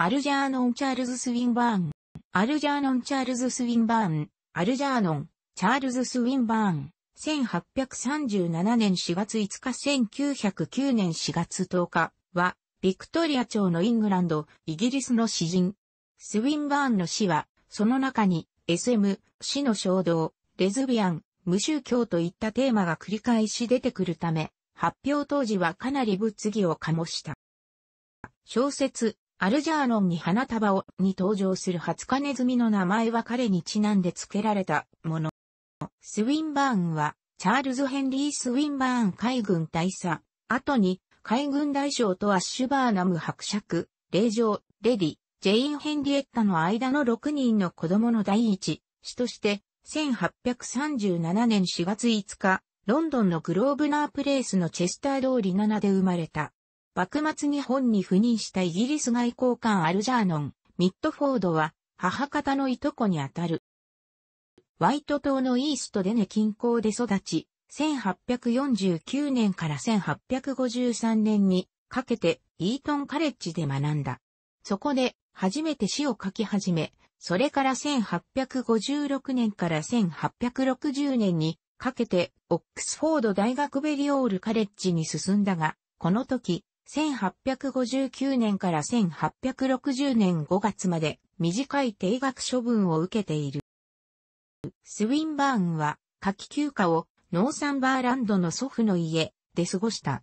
アルジャーノン・チャールズ・スウィンバーン。アルジャーノン・チャールズ・スウィンバーン。アルジャーノン・チャールズ・スウィンバーン。1837年4月5日1909年4月10日は、ビクトリア朝のイングランド、イギリスの詩人。スウィンバーンの詩は、その中に、SM、死の衝動、レズビアン、無宗教といったテーマが繰り返し出てくるため、発表当時はかなり物議を醸した。小説、アルジャーノンに花束をに登場する初金カネズミの名前は彼にちなんで付けられたもの。スウィンバーンは、チャールズ・ヘンリー・スウィンバーン海軍大佐、後に海軍大将とアッシュバーナム伯爵、霊嬢、レディ、ジェイン・ヘンリエッタの間の6人の子供の第一子として、1837年4月5日、ロンドンのグローブナープレイスのチェスター通り7で生まれた。幕末日本に赴任したイギリス外交官アルジャーノン、ミッドフォードは、母方のいとこにあたる。ワイト島のイーストデネ近郊で育ち、1849年から1853年にかけてイートンカレッジで学んだ。そこで初めて詩を書き始め、それから1856年から1860年にかけてオックスフォード大学ベリオールカレッジに進んだが、この時1859年から1860年5月まで短い定額処分を受けている。スウィンバーンは夏季休暇をノーサンバーランドの祖父の家で過ごした。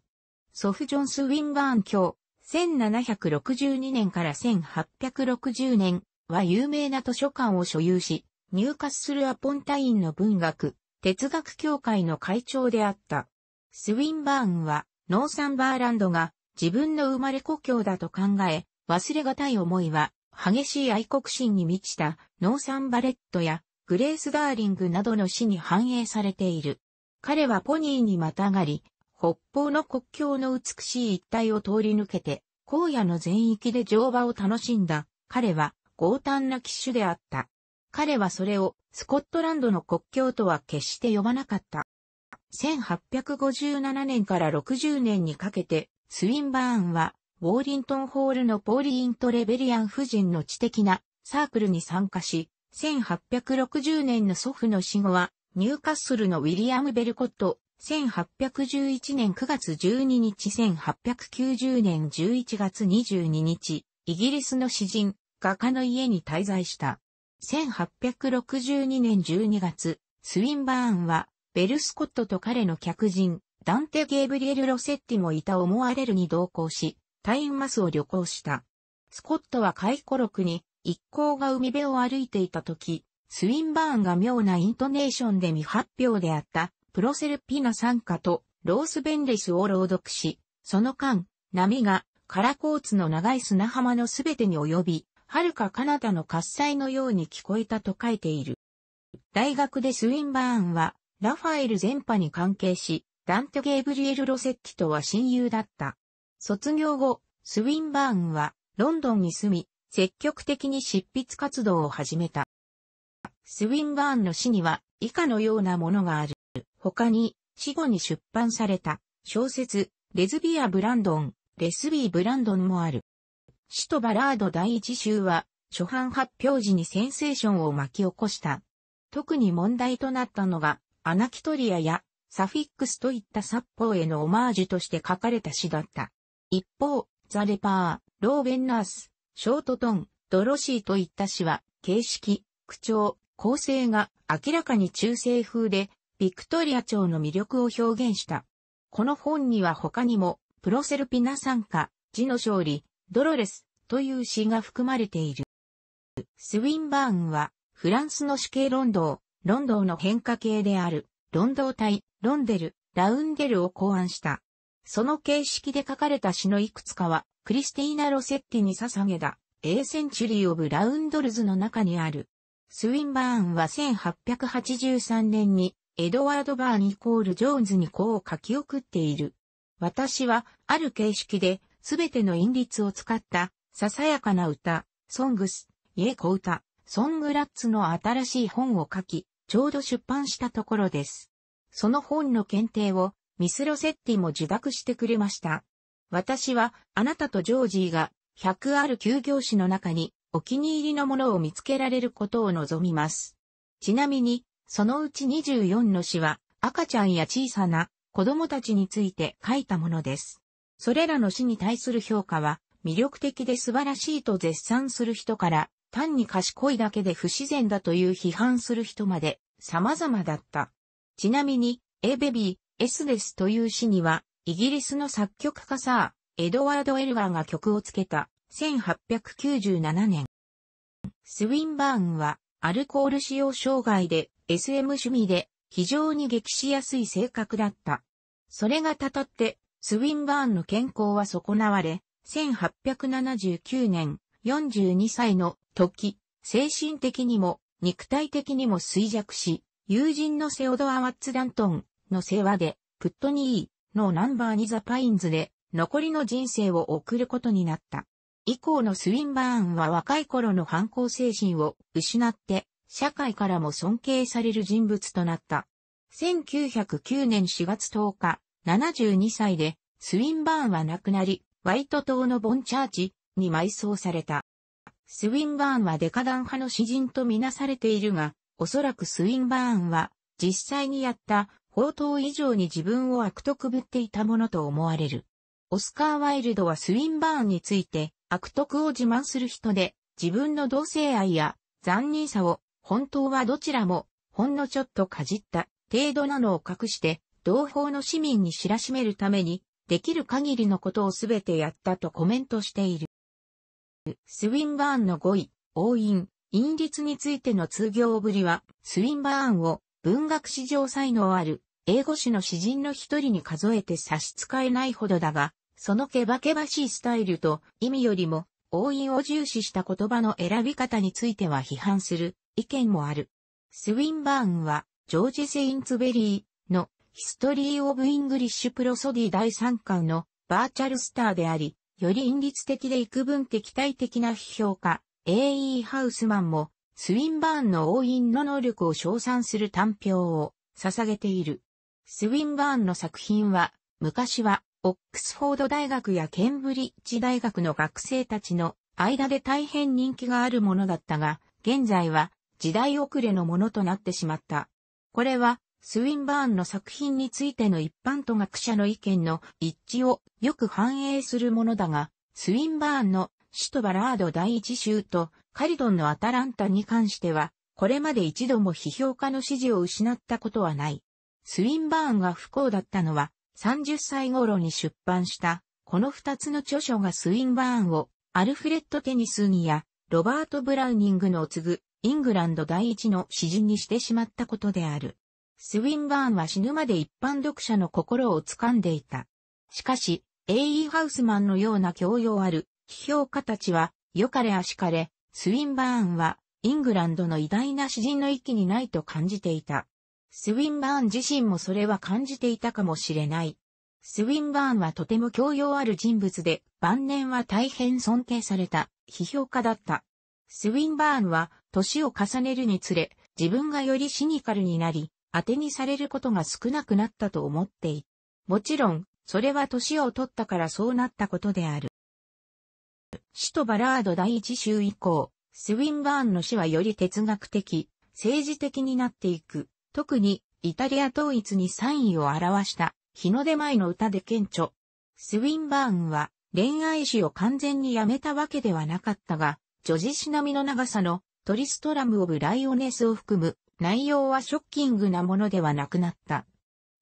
祖父ジョン・スウィンバーン卿、1762年から1860年は有名な図書館を所有し、入荷するアポンタインの文学、哲学協会の会長であった。スウィンバーンはノーサンバーランドが自分の生まれ故郷だと考え、忘れがたい思いは、激しい愛国心に満ちたノーサン・バレットやグレース・ダーリングなどの詩に反映されている。彼はポニーにまたがり、北方の国境の美しい一帯を通り抜けて、荒野の全域で乗馬を楽しんだ。彼は豪胆な騎手であった。彼はそれをスコットランドの国境とは決して呼ばなかった。1857年から60年にかけてスウィンバーンは、ウォーリントンホールのポーリーントレベリアン夫人の知的なサークルに参加し、1860年の祖父の死後は、ニューカッスルのウィリアム・ベルコット、1811年9月12日1890年11月22日、イギリスの詩人、画家の家に滞在した。1862年12月、スウィンバーンは、ベルスコットと彼の客人、ダンテ・ゲーブリエル・ロセッティもいた思われるに同行し、タインマスを旅行した。スコットは回顧録に、一行が海辺を歩いていた時、スウィンバーンが妙なイントネーションで未発表であった、プロセルピナ参加と、ロースベンレスを朗読し、その間、波が、カラコーツの長い砂浜のすべてに及び、遥かカナダの喝采のように聞こえたと書いている。大学でスウィンバーンは、ラファエル全派に関係し、ダンテ・ゲイブリエル・ロセッティとは親友だった。卒業後、スウィンバーンはロンドンに住み、積極的に執筆活動を始めた。スウィンバーンの詩には以下のようなものがある。他に、死後に出版された小説、レズビア・ブランドン、レスビー・ブランドンもある。死とバラード第一集は、初版発表時にセンセーションを巻き起こした。特に問題となったのが、アナキトリアやサフィックスといった殺法へのオマージュとして書かれた詩だった。一方、ザ・レパー、ローベンナース、ショートトン、ドロシーといった詩は、形式、口調、構成が明らかに中世風で、ビクトリア朝の魅力を表現した。この本には他にも、プロセルピナ参加、字の勝利、ドロレスという詩が含まれている。スウィンバーンは、フランスの死刑論道、論道の変化系である。ロンドー体、ロンデル、ラウンデルを考案した。その形式で書かれた詩のいくつかは、クリスティーナ・ロセッティに捧げた、A Century of r o u n d e s の中にある。スウィンバーンは1883年に、エドワード・バーンイコール・ジョーンズにこう書き送っている。私は、ある形式で、すべての韻律を使った、ささやかな歌、ソングス、イエコ歌、ソングラッツの新しい本を書き、ちょうど出版したところです。その本の検定をミスロセッティも受諾してくれました。私はあなたとジョージーが100ある休業誌の中にお気に入りのものを見つけられることを望みます。ちなみに、そのうち24の詩は赤ちゃんや小さな子供たちについて書いたものです。それらの詩に対する評価は魅力的で素晴らしいと絶賛する人から単に賢いだけで不自然だという批判する人まで様々だった。ちなみに、エベビー、エスデスという詩には、イギリスの作曲家サー、エドワード・エルワーが曲をつけた、1897年。スウィンバーンは、アルコール使用障害で、SM 趣味で、非常に激しやすい性格だった。それがたたって、スウィンバーンの健康は損なわれ、1879年、42歳の時、精神的にも、肉体的にも衰弱し、友人のセオドア・ワッツ・ダントンの世話で、プットニーのナンバーにザ・パインズで、残りの人生を送ることになった。以降のスウィンバーンは若い頃の反抗精神を失って、社会からも尊敬される人物となった。1909年4月10日、72歳で、スウィンバーンは亡くなり、ワイト島のボンチャーチに埋葬された。スウィンバーンはデカダン派の詩人とみなされているが、おそらくスウィンバーンは、実際にやった、放蕩以上に自分を悪徳ぶっていたものと思われる。オスカー・ワイルドはスウィンバーンについて、悪徳を自慢する人で、自分の同性愛や残忍さを、本当はどちらも、ほんのちょっとかじった程度なのを隠して、同胞の市民に知らしめるために、できる限りのことをすべてやったとコメントしている。スウィンバーンの語彙、応印、韻律についての通行ぶりは、スウィンバーンを文学史上才能ある英語史の詩人の一人に数えて差し支えないほどだが、そのけばけばしいスタイルと意味よりも、応印を重視した言葉の選び方については批判する意見もある。スウィンバーンは、ジョージ・セインツベリーのヒストリー・オブ・イングリッシュ・プロソディ第3巻のバーチャルスターであり、より因律的で幾分敵対的な批評家、A.E. ハウスマンも、スウィンバーンの応印の能力を称賛する短評を捧げている。スウィンバーンの作品は、昔は、オックスフォード大学やケンブリッジ大学の学生たちの間で大変人気があるものだったが、現在は時代遅れのものとなってしまった。これはスウィンバーンの作品についての一般と学者の意見の一致をよく反映するものだが、スウィンバーンの首都バラード第一集とカリドンのアタランタに関しては、これまで一度も批評家の支持を失ったことはない。スウィンバーンが不幸だったのは、30歳頃に出版した、この二つの著書がスウィンバーンを、アルフレッド・テニスギや、ロバート・ブラウニングの継ぐ、イングランド第一の詩人にしてしまったことである。スウィンバーンは死ぬまで一般読者の心を掴んでいた。しかし、A.E. ハウスマンのような教養ある批評家たちは、良かれあしかれ、スウィンバーンは、イングランドの偉大な詩人の域にないと感じていた。スウィンバーン自身もそれは感じていたかもしれない。スウィンバーンはとても教養ある人物で、晩年は大変尊敬された批評家だった。スウィンバーンは、年を重ねるにつれ、自分がよりシニカルになり、当てにされることが少なくなったと思っていた。もちろん、それは年を取ったからそうなったことである。死とバラード第一週以降、スウィンバーンの死はより哲学的、政治的になっていく。特に、イタリア統一に賛意を表した、日の出前の歌で顕著。スウィンバーンは、恋愛史を完全にやめたわけではなかったが、女児死並みの長さのトリストラム・オブ・ライオネスを含む内容はショッキングなものではなくなった。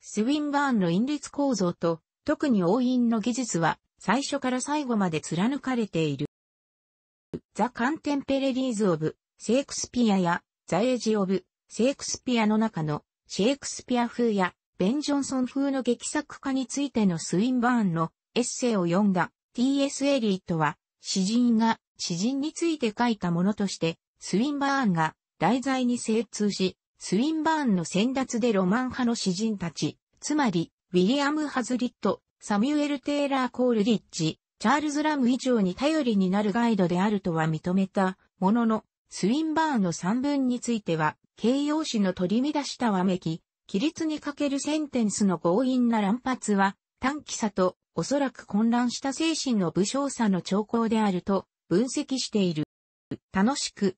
スウィンバーンの因律構造と、特に応印の技術は、最初から最後まで貫かれている。ザ・カンテンペレリーズ・オブ・ェイクスピアや、ザ・エイジ・オブ・ェイクスピアの中の、シェイクスピア風や、ベン・ジョンソン風の劇作家についてのスウィンバーンのエッセイを読んだ T.S. エリートは、詩人が詩人について書いたものとして、スウィンバーンが題材に精通し、スウィンバーンの先達でロマン派の詩人たち、つまり、ウィリアム・ハズリット、サミュエル・テイラー・コールリッチ、チャールズ・ラム以上に頼りになるガイドであるとは認めたものの、スウィンバーンの3文については、形容詞の取り乱したわめき、規律にかけるセンテンスの強引な乱発は、短期さと、おそらく混乱した精神の武将さの兆候であると、分析している。楽しく、